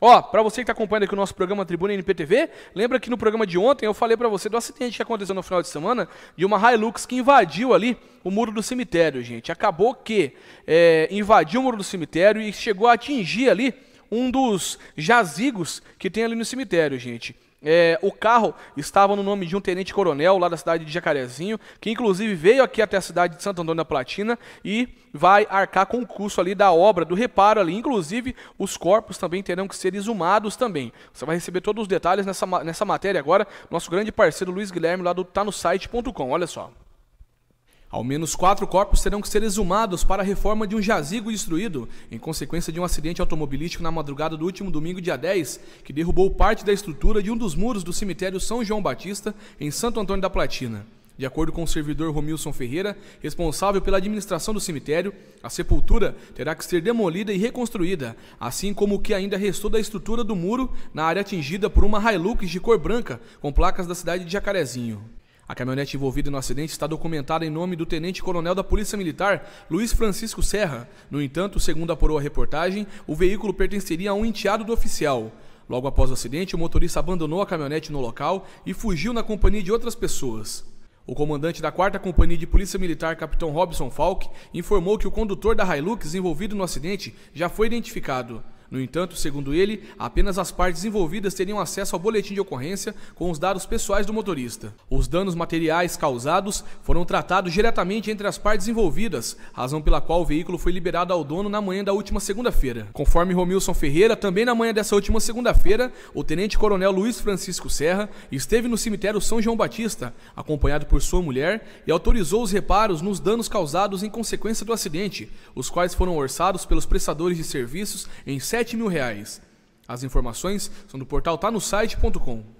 Ó, para você que está acompanhando aqui o nosso programa Tribuna NPTV, lembra que no programa de ontem eu falei para você do acidente que aconteceu no final de semana de uma Hilux que invadiu ali o muro do cemitério, gente. Acabou que é, invadiu o muro do cemitério e chegou a atingir ali um dos jazigos que tem ali no cemitério, gente. É, o carro estava no nome de um tenente-coronel lá da cidade de Jacarezinho, que inclusive veio aqui até a cidade de Santo Antônio da Platina e vai arcar com o custo ali da obra, do reparo ali. Inclusive, os corpos também terão que ser exumados também. Você vai receber todos os detalhes nessa, nessa matéria agora. Nosso grande parceiro Luiz Guilherme lá do tá no site.com. Olha só. Ao menos quatro corpos terão que ser exumados para a reforma de um jazigo destruído, em consequência de um acidente automobilístico na madrugada do último domingo, dia 10, que derrubou parte da estrutura de um dos muros do cemitério São João Batista, em Santo Antônio da Platina. De acordo com o servidor Romilson Ferreira, responsável pela administração do cemitério, a sepultura terá que ser demolida e reconstruída, assim como o que ainda restou da estrutura do muro na área atingida por uma Hilux de cor branca, com placas da cidade de Jacarezinho. A caminhonete envolvida no acidente está documentada em nome do tenente-coronel da Polícia Militar, Luiz Francisco Serra. No entanto, segundo apurou a reportagem, o veículo pertenceria a um enteado do oficial. Logo após o acidente, o motorista abandonou a caminhonete no local e fugiu na companhia de outras pessoas. O comandante da 4 Companhia de Polícia Militar, capitão Robson Falk, informou que o condutor da Hilux envolvido no acidente já foi identificado. No entanto, segundo ele, apenas as partes envolvidas teriam acesso ao boletim de ocorrência com os dados pessoais do motorista. Os danos materiais causados foram tratados diretamente entre as partes envolvidas, razão pela qual o veículo foi liberado ao dono na manhã da última segunda-feira. Conforme Romilson Ferreira, também na manhã dessa última segunda-feira, o tenente-coronel Luiz Francisco Serra esteve no cemitério São João Batista, acompanhado por sua mulher, e autorizou os reparos nos danos causados em consequência do acidente, os quais foram orçados pelos prestadores de serviços em sete 7 mil reais. As informações são do portal tá no site.com.